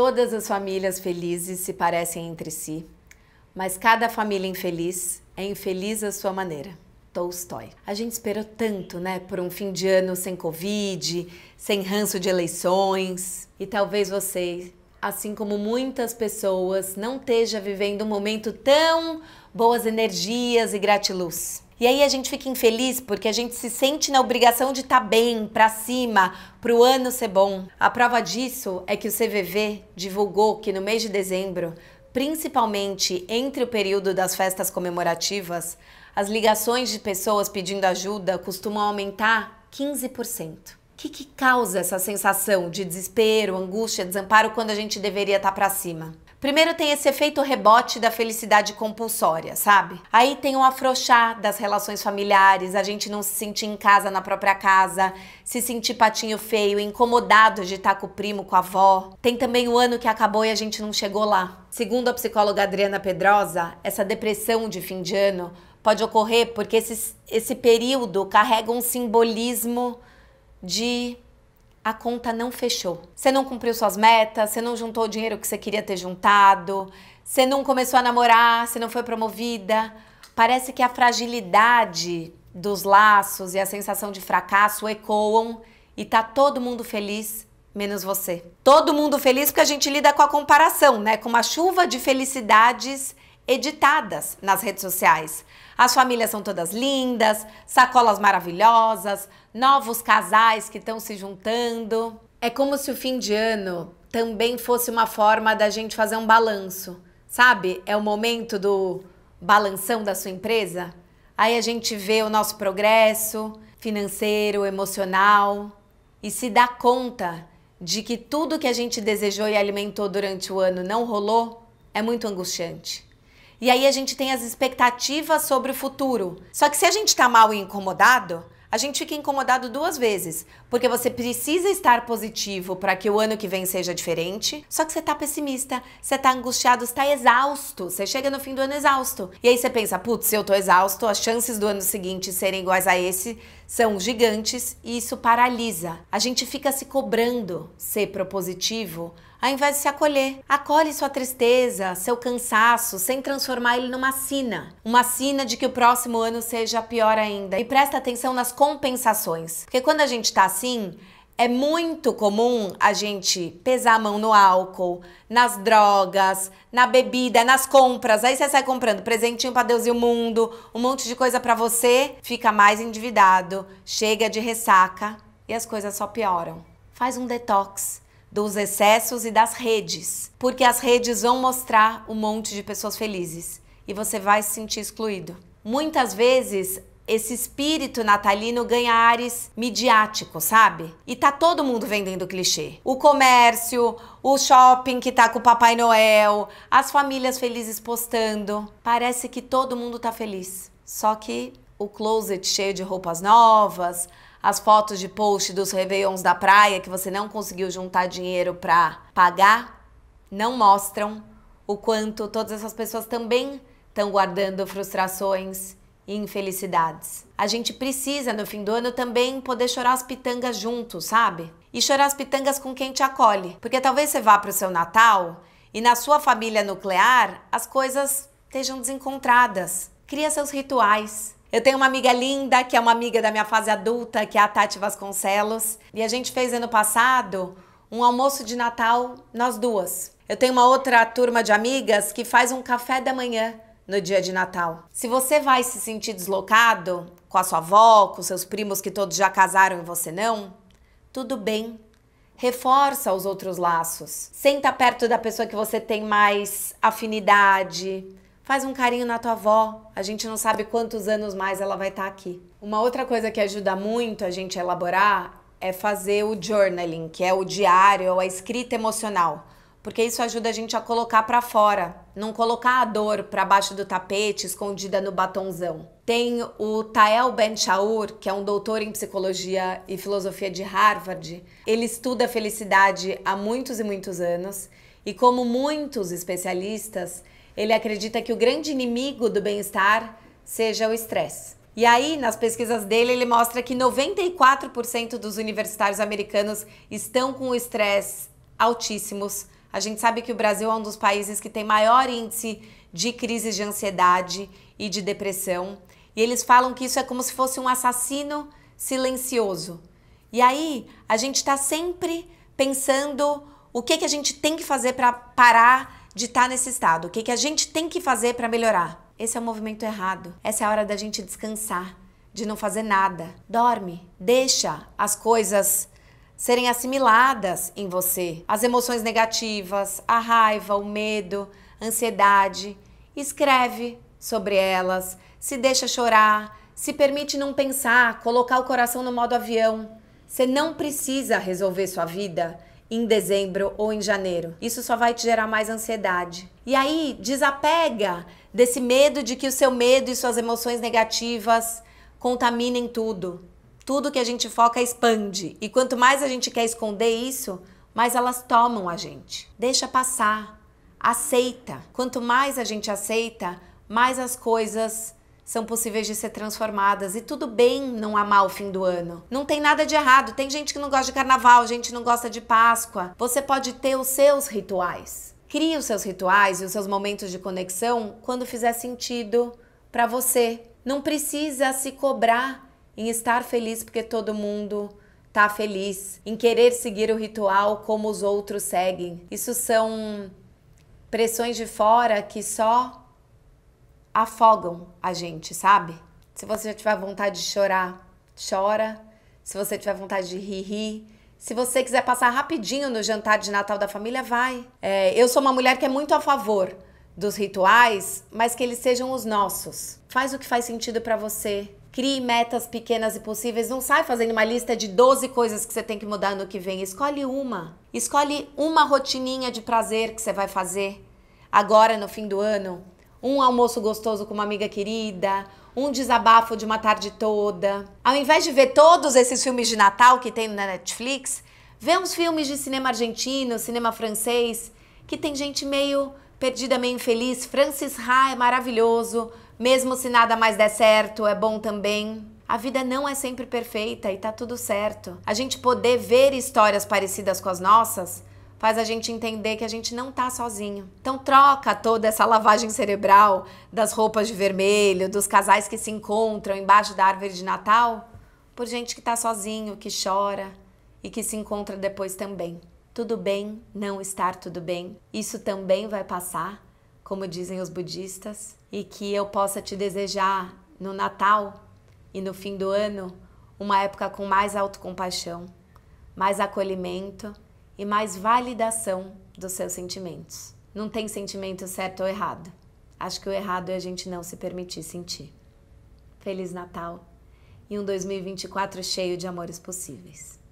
Todas as famílias felizes se parecem entre si, mas cada família infeliz é infeliz à sua maneira. Tolstói. A gente esperou tanto, né, por um fim de ano sem Covid, sem ranço de eleições, e talvez vocês assim como muitas pessoas, não esteja vivendo um momento tão boas energias e gratiluz. E aí a gente fica infeliz porque a gente se sente na obrigação de estar tá bem, para cima, para o ano ser bom. A prova disso é que o CVV divulgou que no mês de dezembro, principalmente entre o período das festas comemorativas, as ligações de pessoas pedindo ajuda costumam aumentar 15% que, que causa essa sensação de desespero, angústia, desamparo quando a gente deveria estar tá para cima? Primeiro tem esse efeito rebote da felicidade compulsória, sabe? Aí tem o afrouxar das relações familiares, a gente não se sentir em casa na própria casa, se sentir patinho feio, incomodado de estar tá com o primo, com a avó. Tem também o ano que acabou e a gente não chegou lá. Segundo a psicóloga Adriana Pedrosa, essa depressão de fim de ano pode ocorrer porque esse, esse período carrega um simbolismo de a conta não fechou. Você não cumpriu suas metas, você não juntou o dinheiro que você queria ter juntado, você não começou a namorar, você não foi promovida. Parece que a fragilidade dos laços e a sensação de fracasso ecoam e tá todo mundo feliz, menos você. Todo mundo feliz porque a gente lida com a comparação, né? Com uma chuva de felicidades editadas nas redes sociais. As famílias são todas lindas, sacolas maravilhosas, novos casais que estão se juntando. É como se o fim de ano também fosse uma forma da gente fazer um balanço, sabe? É o momento do balanção da sua empresa. Aí a gente vê o nosso progresso financeiro, emocional e se dá conta de que tudo que a gente desejou e alimentou durante o ano não rolou, é muito angustiante. E aí a gente tem as expectativas sobre o futuro. Só que se a gente está mal e incomodado, a gente fica incomodado duas vezes, porque você precisa estar positivo para que o ano que vem seja diferente, só que você tá pessimista, você tá angustiado, está exausto. Você chega no fim do ano exausto. E aí você pensa, putz, se eu tô exausto, as chances do ano seguinte serem iguais a esse são gigantes e isso paralisa. A gente fica se cobrando ser propositivo ao invés de se acolher. Acolhe sua tristeza, seu cansaço, sem transformar ele numa sina. Uma sina de que o próximo ano seja pior ainda. E presta atenção nas compensações. Porque quando a gente tá assim, é muito comum a gente pesar a mão no álcool, nas drogas, na bebida, nas compras. Aí você sai comprando presentinho para Deus e o mundo, um monte de coisa para você, fica mais endividado, chega de ressaca e as coisas só pioram. Faz um detox dos excessos e das redes, porque as redes vão mostrar um monte de pessoas felizes e você vai se sentir excluído. Muitas vezes esse espírito natalino ganha ares midiático, sabe? E tá todo mundo vendendo clichê. O comércio, o shopping que tá com o Papai Noel, as famílias felizes postando. Parece que todo mundo tá feliz. Só que o closet cheio de roupas novas, as fotos de post dos réveillons da praia que você não conseguiu juntar dinheiro para pagar, não mostram o quanto todas essas pessoas também estão guardando frustrações e infelicidades. A gente precisa, no fim do ano, também poder chorar as pitangas juntos, sabe? E chorar as pitangas com quem te acolhe. Porque talvez você vá para o seu Natal e na sua família nuclear as coisas estejam desencontradas. Cria seus rituais. Eu tenho uma amiga linda, que é uma amiga da minha fase adulta, que é a Tati Vasconcelos, e a gente fez ano passado um almoço de Natal nós duas. Eu tenho uma outra turma de amigas que faz um café da manhã no dia de Natal. Se você vai se sentir deslocado com a sua avó, com seus primos que todos já casaram e você não, tudo bem. Reforça os outros laços. Senta perto da pessoa que você tem mais afinidade, Faz um carinho na tua avó, a gente não sabe quantos anos mais ela vai estar tá aqui. Uma outra coisa que ajuda muito a gente a elaborar é fazer o journaling, que é o diário ou é a escrita emocional, porque isso ajuda a gente a colocar para fora, não colocar a dor para baixo do tapete, escondida no batonzão. Tem o Tael Ben Shaur, que é um doutor em psicologia e filosofia de Harvard. Ele estuda a felicidade há muitos e muitos anos e como muitos especialistas, ele acredita que o grande inimigo do bem-estar seja o estresse. E aí, nas pesquisas dele, ele mostra que 94% dos universitários americanos estão com estresse altíssimos. A gente sabe que o Brasil é um dos países que tem maior índice de crises de ansiedade e de depressão. E eles falam que isso é como se fosse um assassino silencioso. E aí, a gente está sempre pensando o que, que a gente tem que fazer para parar de estar tá nesse estado? O que, que a gente tem que fazer para melhorar? Esse é o movimento errado. Essa é a hora da gente descansar, de não fazer nada. Dorme, deixa as coisas serem assimiladas em você. As emoções negativas, a raiva, o medo, a ansiedade. Escreve sobre elas, se deixa chorar, se permite não pensar, colocar o coração no modo avião. Você não precisa resolver sua vida em dezembro ou em janeiro. Isso só vai te gerar mais ansiedade. E aí, desapega desse medo de que o seu medo e suas emoções negativas contaminem tudo. Tudo que a gente foca expande. E quanto mais a gente quer esconder isso, mais elas tomam a gente. Deixa passar. Aceita. Quanto mais a gente aceita, mais as coisas são possíveis de ser transformadas. E tudo bem não amar o fim do ano. Não tem nada de errado. Tem gente que não gosta de carnaval, gente não gosta de Páscoa. Você pode ter os seus rituais. Crie os seus rituais e os seus momentos de conexão quando fizer sentido para você. Não precisa se cobrar em estar feliz porque todo mundo tá feliz, em querer seguir o ritual como os outros seguem. Isso são pressões de fora que só afogam a gente, sabe? Se você tiver vontade de chorar, chora. Se você tiver vontade de rir, ri. Se você quiser passar rapidinho no jantar de Natal da família, vai. É, eu sou uma mulher que é muito a favor dos rituais, mas que eles sejam os nossos. Faz o que faz sentido para você. Crie metas pequenas e possíveis. Não sai fazendo uma lista de 12 coisas que você tem que mudar no que vem. Escolhe uma. Escolhe uma rotininha de prazer que você vai fazer agora no fim do ano um almoço gostoso com uma amiga querida, um desabafo de uma tarde toda. Ao invés de ver todos esses filmes de Natal que tem na Netflix, vê uns filmes de cinema argentino, cinema francês, que tem gente meio perdida, meio infeliz. Francis Ha é maravilhoso, mesmo se nada mais der certo, é bom também. A vida não é sempre perfeita e tá tudo certo. A gente poder ver histórias parecidas com as nossas faz a gente entender que a gente não tá sozinho. Então troca toda essa lavagem cerebral das roupas de vermelho, dos casais que se encontram embaixo da árvore de Natal, por gente que tá sozinho, que chora e que se encontra depois também. Tudo bem não estar tudo bem. Isso também vai passar, como dizem os budistas, e que eu possa te desejar no Natal e no fim do ano uma época com mais autocompaixão, mais acolhimento e mais validação dos seus sentimentos. Não tem sentimento certo ou errado. Acho que o errado é a gente não se permitir sentir. Feliz Natal e um 2024 cheio de amores possíveis.